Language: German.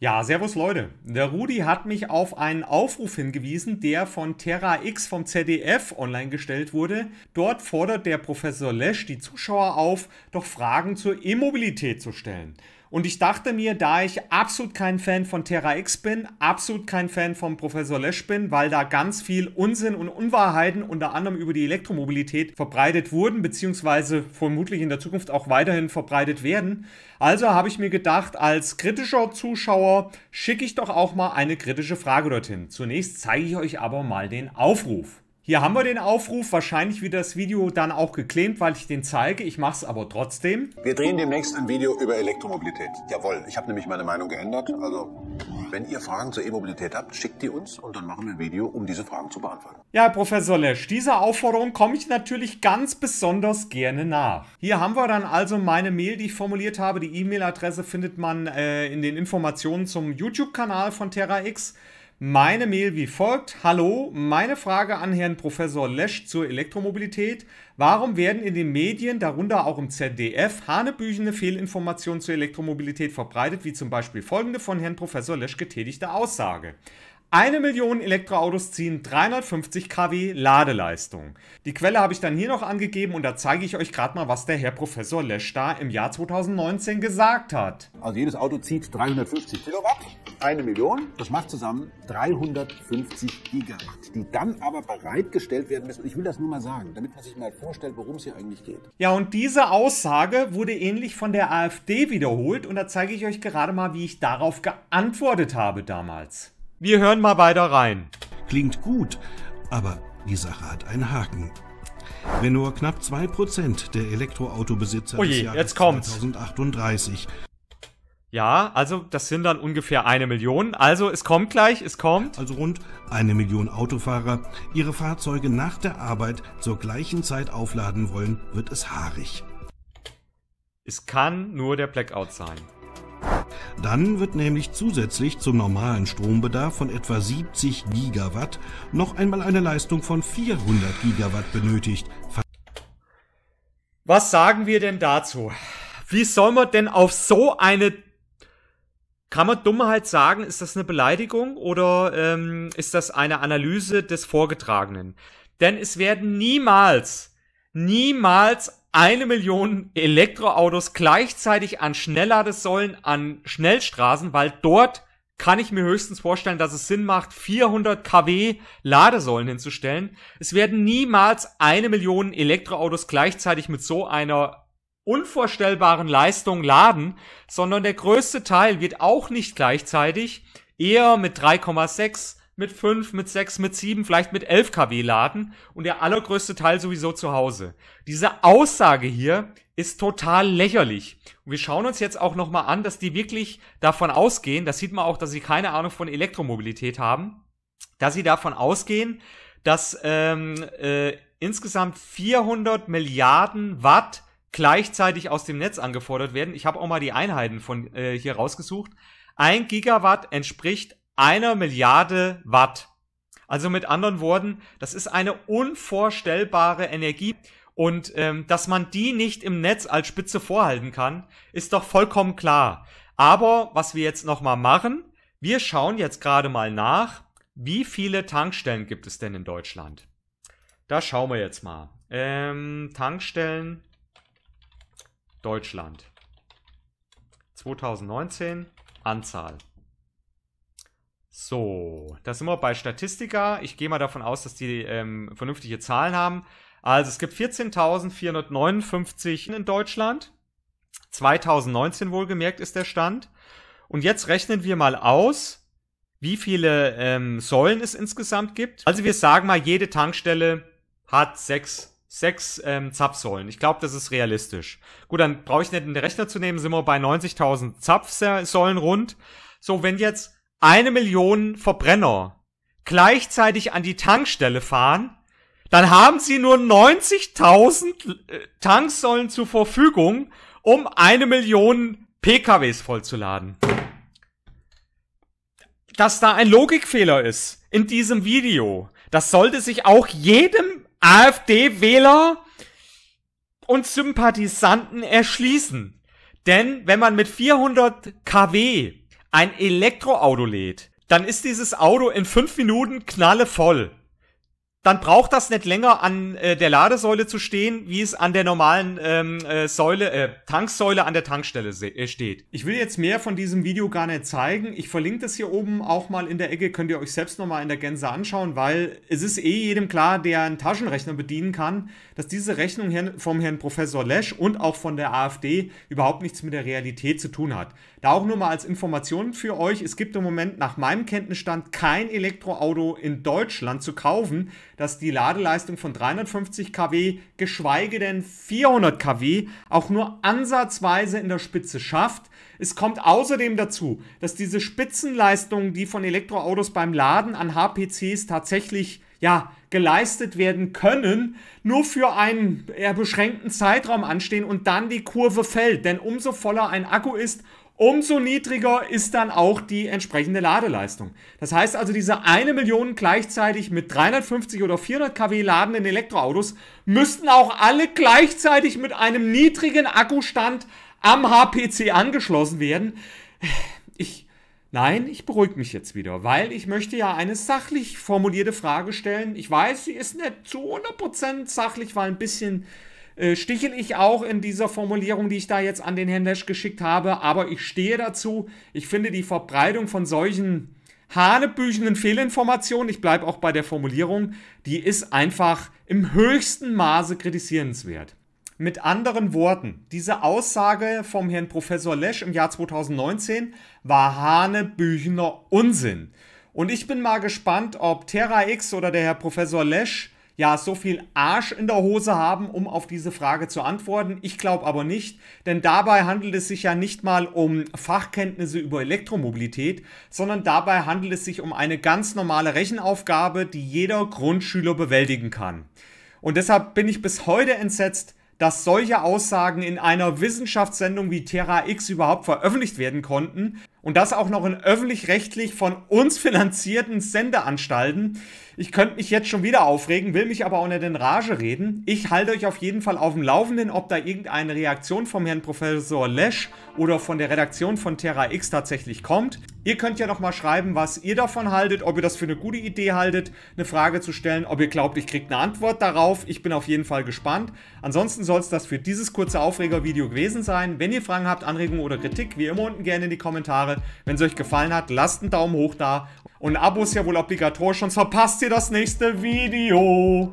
Ja, servus Leute. Der Rudi hat mich auf einen Aufruf hingewiesen, der von Terra X vom ZDF online gestellt wurde. Dort fordert der Professor Lesch die Zuschauer auf, doch Fragen zur E-Mobilität zu stellen. Und ich dachte mir, da ich absolut kein Fan von Terra X bin, absolut kein Fan von Professor Lesch bin, weil da ganz viel Unsinn und Unwahrheiten unter anderem über die Elektromobilität verbreitet wurden, beziehungsweise vermutlich in der Zukunft auch weiterhin verbreitet werden. Also habe ich mir gedacht, als kritischer Zuschauer schicke ich doch auch mal eine kritische Frage dorthin. Zunächst zeige ich euch aber mal den Aufruf. Hier haben wir den Aufruf. Wahrscheinlich wird das Video dann auch geclaimt, weil ich den zeige. Ich mache es aber trotzdem. Wir drehen demnächst ein Video über Elektromobilität. Jawohl, ich habe nämlich meine Meinung geändert. Also, wenn ihr Fragen zur E-Mobilität habt, schickt die uns und dann machen wir ein Video, um diese Fragen zu beantworten. Ja, Herr Professor Lesch, dieser Aufforderung komme ich natürlich ganz besonders gerne nach. Hier haben wir dann also meine Mail, die ich formuliert habe. Die E-Mail-Adresse findet man äh, in den Informationen zum YouTube-Kanal von TerraX. Meine Mail wie folgt. Hallo, meine Frage an Herrn Professor Lesch zur Elektromobilität. Warum werden in den Medien, darunter auch im ZDF, hanebüchende Fehlinformationen zur Elektromobilität verbreitet, wie zum Beispiel folgende von Herrn Professor Lesch getätigte Aussage? Eine Million Elektroautos ziehen 350 kW Ladeleistung. Die Quelle habe ich dann hier noch angegeben und da zeige ich euch gerade mal, was der Herr Professor Lesch da im Jahr 2019 gesagt hat. Also jedes Auto zieht 350 Kilowatt, eine Million, das macht zusammen 350 Gigawatt, die dann aber bereitgestellt werden müssen. Und ich will das nur mal sagen, damit man sich mal vorstellt, worum es hier eigentlich geht. Ja, und diese Aussage wurde ähnlich von der AfD wiederholt und da zeige ich euch gerade mal, wie ich darauf geantwortet habe damals. Wir hören mal weiter rein. Klingt gut, aber die Sache hat einen Haken. Wenn nur knapp 2% der Elektroautobesitzer Oje, oh des Jahres jetzt 2038 ja, also das sind dann ungefähr eine Million. Also es kommt gleich, es kommt. Also rund eine Million Autofahrer ihre Fahrzeuge nach der Arbeit zur gleichen Zeit aufladen wollen, wird es haarig. Es kann nur der Blackout sein. Dann wird nämlich zusätzlich zum normalen Strombedarf von etwa 70 Gigawatt noch einmal eine Leistung von 400 Gigawatt benötigt. Was sagen wir denn dazu? Wie soll man denn auf so eine kann man Dummheit sagen, ist das eine Beleidigung oder ähm, ist das eine Analyse des Vorgetragenen? Denn es werden niemals, niemals eine Million Elektroautos gleichzeitig an Schnellladesäulen, an Schnellstraßen, weil dort kann ich mir höchstens vorstellen, dass es Sinn macht, 400 kW Ladesäulen hinzustellen. Es werden niemals eine Million Elektroautos gleichzeitig mit so einer unvorstellbaren Leistung laden, sondern der größte Teil wird auch nicht gleichzeitig, eher mit 3,6 mit fünf, mit sechs, mit sieben, vielleicht mit elf kW laden und der allergrößte Teil sowieso zu Hause. Diese Aussage hier ist total lächerlich. Und wir schauen uns jetzt auch nochmal an, dass die wirklich davon ausgehen, das sieht man auch, dass sie keine Ahnung von Elektromobilität haben, dass sie davon ausgehen, dass ähm, äh, insgesamt 400 Milliarden Watt gleichzeitig aus dem Netz angefordert werden. Ich habe auch mal die Einheiten von äh, hier rausgesucht. Ein Gigawatt entspricht einer Milliarde Watt. Also mit anderen Worten, das ist eine unvorstellbare Energie. Und ähm, dass man die nicht im Netz als Spitze vorhalten kann, ist doch vollkommen klar. Aber was wir jetzt nochmal machen, wir schauen jetzt gerade mal nach, wie viele Tankstellen gibt es denn in Deutschland? Da schauen wir jetzt mal. Ähm, Tankstellen Deutschland. 2019 Anzahl. So, da sind wir bei Statistika. Ich gehe mal davon aus, dass die ähm, vernünftige Zahlen haben. Also es gibt 14.459 in Deutschland. 2019 wohlgemerkt ist der Stand. Und jetzt rechnen wir mal aus, wie viele ähm, Säulen es insgesamt gibt. Also wir sagen mal, jede Tankstelle hat sechs, sechs ähm, Zapfsäulen. Ich glaube, das ist realistisch. Gut, dann brauche ich nicht in den Rechner zu nehmen, sind wir bei 90.000 Zapfsäulen rund. So, wenn jetzt eine Million Verbrenner gleichzeitig an die Tankstelle fahren, dann haben sie nur 90.000 äh, Tanksäulen zur Verfügung, um eine Million PKWs vollzuladen. Dass da ein Logikfehler ist in diesem Video, das sollte sich auch jedem AfD-Wähler und Sympathisanten erschließen. Denn wenn man mit 400 kW ein Elektroauto lädt, dann ist dieses Auto in fünf Minuten knallevoll. Dann braucht das nicht länger an äh, der Ladesäule zu stehen, wie es an der normalen ähm, äh, Säule, äh, Tanksäule an der Tankstelle äh, steht. Ich will jetzt mehr von diesem Video gar nicht zeigen. Ich verlinke das hier oben auch mal in der Ecke, könnt ihr euch selbst nochmal in der Gänse anschauen, weil es ist eh jedem klar, der einen Taschenrechner bedienen kann, dass diese Rechnung vom Herrn Professor Lesch und auch von der AfD überhaupt nichts mit der Realität zu tun hat. Da auch nur mal als Information für euch, es gibt im Moment nach meinem Kenntnisstand kein Elektroauto in Deutschland zu kaufen, das die Ladeleistung von 350 kW, geschweige denn 400 kW, auch nur ansatzweise in der Spitze schafft. Es kommt außerdem dazu, dass diese Spitzenleistungen, die von Elektroautos beim Laden an HPCs tatsächlich ja, geleistet werden können, nur für einen eher beschränkten Zeitraum anstehen und dann die Kurve fällt. Denn umso voller ein Akku ist, umso niedriger ist dann auch die entsprechende Ladeleistung. Das heißt also, diese eine Million gleichzeitig mit 350 oder 400 kW ladenden Elektroautos müssten auch alle gleichzeitig mit einem niedrigen Akkustand am HPC angeschlossen werden. Ich, nein, ich beruhige mich jetzt wieder, weil ich möchte ja eine sachlich formulierte Frage stellen. Ich weiß, sie ist nicht zu 100% sachlich, weil ein bisschen äh, stichel ich auch in dieser Formulierung, die ich da jetzt an den Herrn Lesch geschickt habe, aber ich stehe dazu. Ich finde die Verbreitung von solchen hanebüchenden Fehlinformationen, ich bleibe auch bei der Formulierung, die ist einfach im höchsten Maße kritisierenswert. Mit anderen Worten, diese Aussage vom Herrn Professor Lesch im Jahr 2019 war hanebüchener Unsinn. Und ich bin mal gespannt, ob Terra X oder der Herr Professor Lesch ja so viel Arsch in der Hose haben, um auf diese Frage zu antworten. Ich glaube aber nicht, denn dabei handelt es sich ja nicht mal um Fachkenntnisse über Elektromobilität, sondern dabei handelt es sich um eine ganz normale Rechenaufgabe, die jeder Grundschüler bewältigen kann. Und deshalb bin ich bis heute entsetzt, dass solche Aussagen in einer Wissenschaftssendung wie Terra X überhaupt veröffentlicht werden konnten. Und das auch noch in öffentlich-rechtlich von uns finanzierten Sendeanstalten. Ich könnte mich jetzt schon wieder aufregen, will mich aber auch nicht in Rage reden. Ich halte euch auf jeden Fall auf dem Laufenden, ob da irgendeine Reaktion vom Herrn Professor Lesch oder von der Redaktion von Terra X tatsächlich kommt. Ihr könnt ja nochmal schreiben, was ihr davon haltet, ob ihr das für eine gute Idee haltet, eine Frage zu stellen, ob ihr glaubt, ich kriege eine Antwort darauf. Ich bin auf jeden Fall gespannt. Ansonsten soll es das für dieses kurze Aufregervideo gewesen sein. Wenn ihr Fragen habt, Anregungen oder Kritik, wie immer unten gerne in die Kommentare. Wenn es euch gefallen hat, lasst einen Daumen hoch da. Und ein Abo ist ja wohl obligatorisch, sonst verpasst ihr das nächste Video.